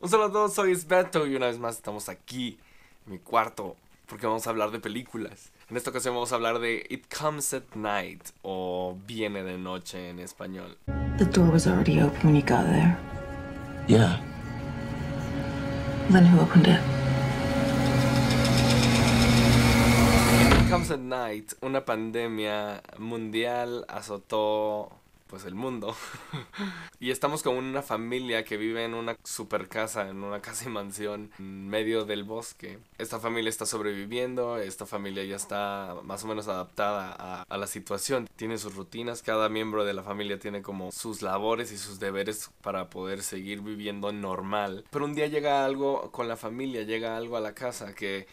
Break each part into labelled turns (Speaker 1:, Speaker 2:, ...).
Speaker 1: Un saludo a todos, soy Sveto y una vez más estamos aquí en mi cuarto porque vamos a hablar de películas. En esta ocasión vamos a hablar de It Comes at Night o Viene de Noche en español. The door was already open when you got there. Yeah. Then who it? It Comes at Night, una pandemia mundial azotó pues el mundo. y estamos con una familia que vive en una super casa, en una casa y mansión en medio del bosque. Esta familia está sobreviviendo, esta familia ya está más o menos adaptada a, a la situación. Tiene sus rutinas, cada miembro de la familia tiene como sus labores y sus deberes para poder seguir viviendo normal. Pero un día llega algo con la familia, llega algo a la casa que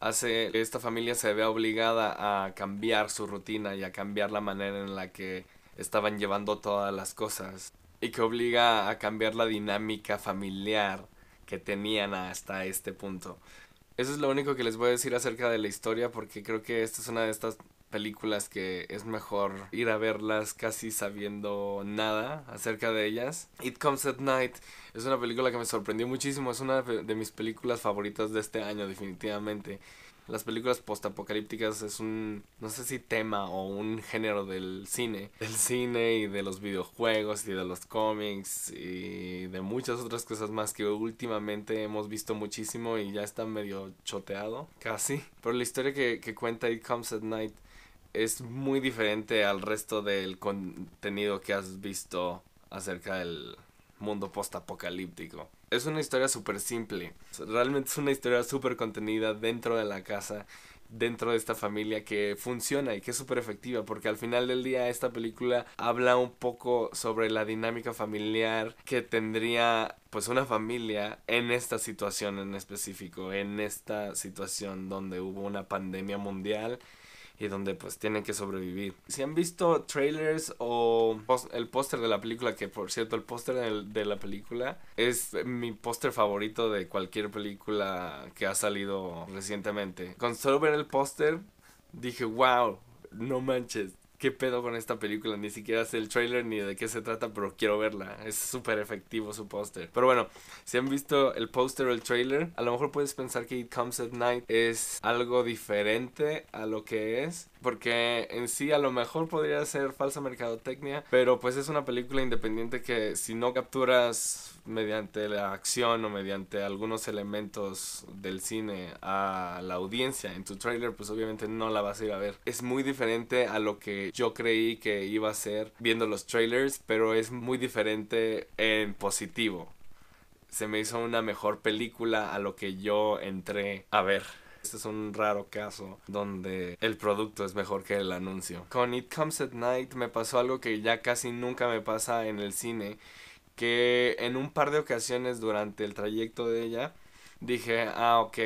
Speaker 1: hace que esta familia se vea obligada a cambiar su rutina y a cambiar la manera en la que estaban llevando todas las cosas y que obliga a cambiar la dinámica familiar que tenían hasta este punto. Eso es lo único que les voy a decir acerca de la historia porque creo que esta es una de estas películas que es mejor ir a verlas casi sabiendo nada acerca de ellas. It Comes at Night es una película que me sorprendió muchísimo, es una de mis películas favoritas de este año definitivamente. Las películas postapocalípticas es un, no sé si tema o un género del cine, del cine y de los videojuegos y de los cómics y de muchas otras cosas más que últimamente hemos visto muchísimo y ya está medio choteado, casi. Pero la historia que, que cuenta It Comes at Night es muy diferente al resto del contenido que has visto acerca del, mundo postapocalíptico. Es una historia súper simple. Realmente es una historia súper contenida dentro de la casa, dentro de esta familia que funciona y que es súper efectiva. Porque al final del día esta película habla un poco sobre la dinámica familiar que tendría pues una familia en esta situación en específico. En esta situación donde hubo una pandemia mundial y donde pues tienen que sobrevivir. Si han visto trailers o el póster de la película, que por cierto el póster de, la película es mi póster favorito de cualquier película que ha salido recientemente. Con solo ver el póster dije, wow, no manches, qué pedo con esta película. Ni siquiera sé el trailer ni de qué se trata, pero quiero verla. Es súper efectivo su póster. Pero bueno, si han visto el póster o el trailer, a lo mejor puedes pensar que It Comes at Night es algo diferente a lo que es. Porque en sí a lo mejor podría ser falsa mercadotecnia, pero pues es una película independiente que si no capturas mediante la acción o mediante algunos elementos del cine a la audiencia en tu trailer, pues obviamente no la vas a ir a ver. Es muy diferente a lo que yo creí que iba a ser viendo los trailers, pero es muy diferente en positivo. Se me hizo una mejor película a lo que yo entré a ver. Este es un raro caso donde el producto es mejor que el anuncio. Con It Comes at Night me pasó algo que ya casi nunca me pasa en el cine, que en un par de ocasiones durante el trayecto de ella dije, ah, ok,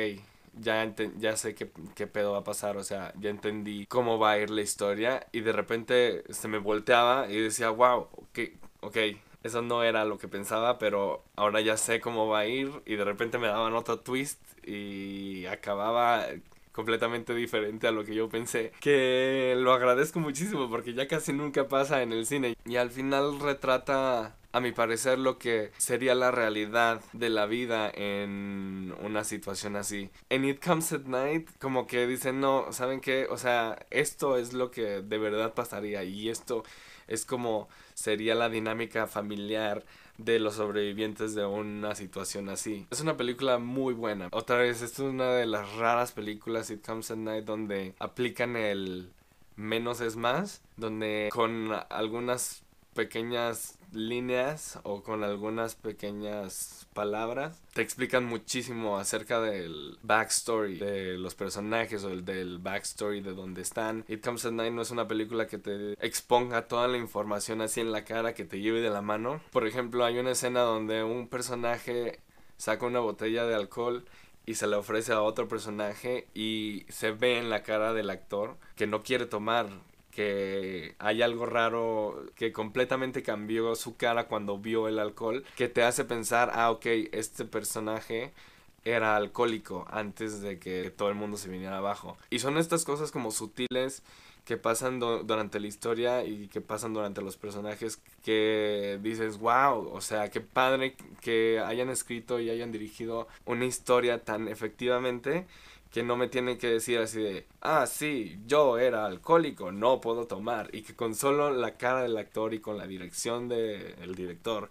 Speaker 1: ya, ya sé qué, qué, pedo va a pasar, o sea, ya entendí cómo va a ir la historia y de repente se me volteaba y decía, wow, ok, ok, eso no era lo que pensaba, pero ahora ya sé cómo va a ir y de repente me daban otro twist y acababa completamente diferente a lo que yo pensé. Que lo agradezco muchísimo porque ya casi nunca pasa en el cine. Y al final retrata a mi parecer, lo que sería la realidad de la vida en una situación así. En It Comes at Night, como que dicen, no, ¿saben qué? O sea, esto es lo que de verdad pasaría y esto es como sería la dinámica familiar de los sobrevivientes de una situación así. Es una película muy buena. Otra vez, esto es una de las raras películas It Comes at Night donde aplican el menos es más, donde con algunas pequeñas líneas o con algunas pequeñas palabras te explican muchísimo acerca del backstory de los personajes o el del backstory de dónde están. It Comes at Night no es una película que te exponga toda la información así en la cara que te lleve de la mano. Por ejemplo, hay una escena donde un personaje saca una botella de alcohol y se la ofrece a otro personaje y se ve en la cara del actor que no quiere tomar que hay algo raro que completamente cambió su cara cuando vio el alcohol, que te hace pensar, ah, ok, este personaje era alcohólico antes de que todo el mundo se viniera abajo. Y son estas cosas como sutiles que pasan durante la historia y que pasan durante los personajes que dices, wow, o sea, qué padre que hayan escrito y hayan dirigido una historia tan efectivamente que no me tienen que decir así de, ah, sí, yo era alcohólico, no puedo tomar, y que con solo la cara del actor y con la dirección del director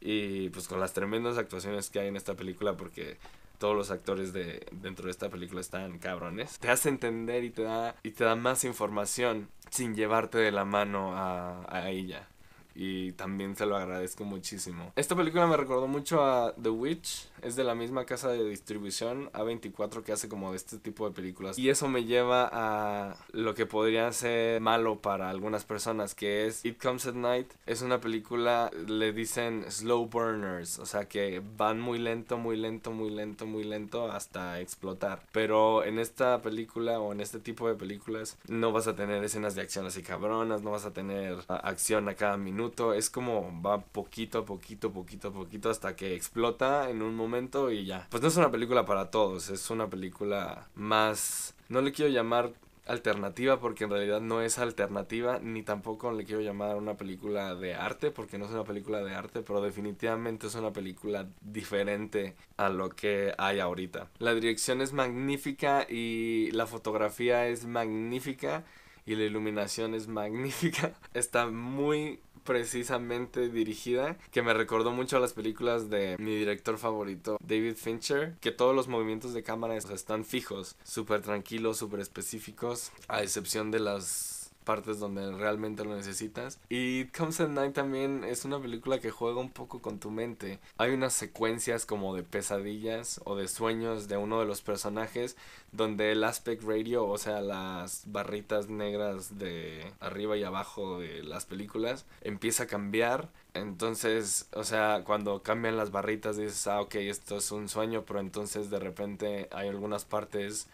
Speaker 1: y pues con las tremendas actuaciones que hay en esta película porque todos los actores de dentro de esta película están cabrones. Te hace entender y te da y te da más información sin llevarte de la mano a, a ella y también se lo agradezco muchísimo. Esta película me recordó mucho a The Witch, es de la misma casa de distribución A24 que hace como de este tipo de películas y eso me lleva a lo que podría ser malo para algunas personas que es It Comes at Night, es una película le dicen slow burners, o sea que van muy lento, muy lento, muy lento, muy lento hasta explotar, pero en esta película o en este tipo de películas no vas a tener escenas de acción así cabronas, no vas a tener acción a cada minuto es como va poquito a poquito, poquito a poquito hasta que explota en un momento y ya. Pues no es una película para todos, es una película más... No le quiero llamar alternativa porque en realidad no es alternativa ni tampoco le quiero llamar una película de arte porque no es una película de arte pero definitivamente es una película diferente a lo que hay ahorita la dirección es magnífica y la fotografía es magnífica y la iluminación es magnífica está muy precisamente dirigida, que me recordó mucho a las películas de mi director favorito, David Fincher, que todos los movimientos de cámara están fijos, súper tranquilos, súper específicos, a excepción de las partes donde realmente lo necesitas. Y It Comes at Night también es una película que juega un poco con tu mente. Hay unas secuencias como de pesadillas o de sueños de uno de los personajes donde el aspect radio, o sea, las barritas negras de arriba y abajo de las películas, empieza a cambiar. Entonces, o sea, cuando cambian las barritas dices, ah, ok, esto es un sueño, pero entonces de repente hay algunas partes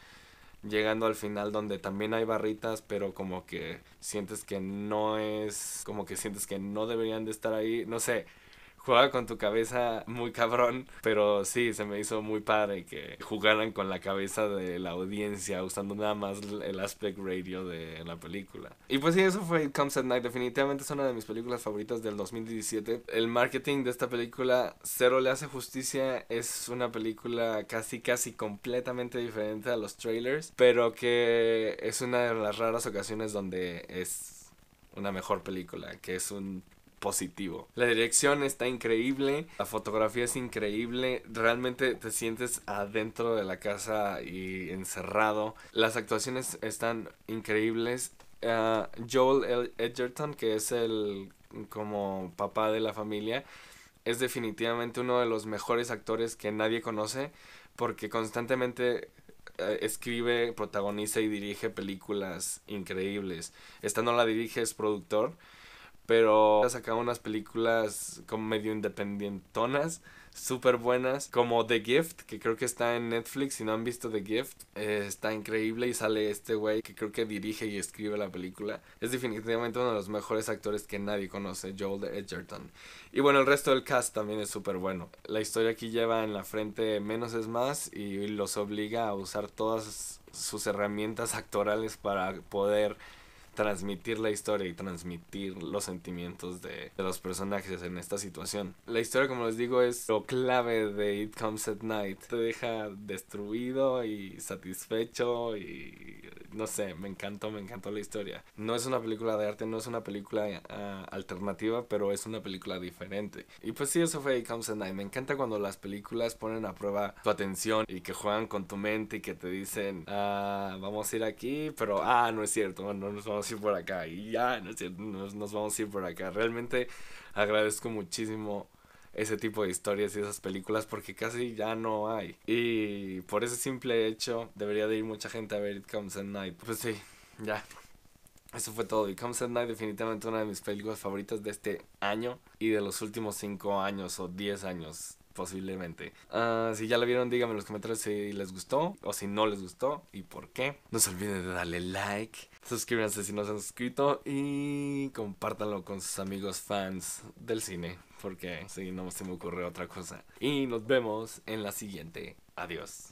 Speaker 1: llegando al final donde también hay barritas, pero como que sientes que no es, como que sientes que no deberían de estar ahí, no sé, jugaba con tu cabeza muy cabrón, pero sí, se me hizo muy padre que jugaran con la cabeza de la audiencia usando nada más el aspect radio de la película. Y pues sí, eso fue It Comes at Night, definitivamente es una de mis películas favoritas del 2017. El marketing de esta película, Cero le hace justicia, es una película casi casi completamente diferente a los trailers, pero que es una de las raras ocasiones donde es una mejor película, que es un positivo. La dirección está increíble, la fotografía es increíble, realmente te sientes adentro de la casa y encerrado. Las actuaciones están increíbles. Ah, Joel Edgerton, que es el como papá de la familia, es definitivamente uno de los mejores actores que nadie conoce porque constantemente eh, escribe, protagoniza y dirige películas increíbles. Esta no la dirige, es productor pero ha sacado unas películas como medio independientonas, súper buenas, como The Gift, que creo que está en Netflix, si no han visto The Gift, eh, está increíble y sale este güey que creo que dirige y escribe la película. Es definitivamente uno de los mejores actores que nadie conoce, Joel Edgerton. Y bueno, el resto del cast también es súper bueno. La historia aquí lleva en la frente menos es más y los obliga a usar todas sus herramientas actorales para poder transmitir la historia y transmitir los sentimientos de, los personajes en esta situación. La historia, como les digo, es lo clave de It Comes at Night. Te deja destruido y satisfecho y no sé, me encantó, me encantó la historia. No es una película de arte, no es una película ah, alternativa, pero es una película diferente. Y pues sí, eso fue It Comes at Night. Me encanta cuando las películas ponen a prueba tu atención y que juegan con tu mente y que te dicen, ah, vamos a ir aquí, pero ah, no es cierto, no nos vamos a ir por acá. Y ya, no es cierto, nos, nos vamos a ir por acá. Realmente agradezco muchísimo ese tipo de historias y esas películas porque casi ya no hay. Y por ese simple hecho debería de ir mucha gente a ver It Comes at Night. Pues sí, ya. Eso fue todo. It Comes at Night definitivamente una de mis películas favoritas de este año y de los últimos 5 años o 10 años posiblemente. Ah, si ya la vieron, díganme en los comentarios si les gustó o si no les gustó y por qué. No se olviden de darle like, suscríbanse si no se han suscrito y compártanlo con sus amigos fans del cine, porque si no se me ocurre otra cosa. Y nos vemos en la siguiente. Adiós.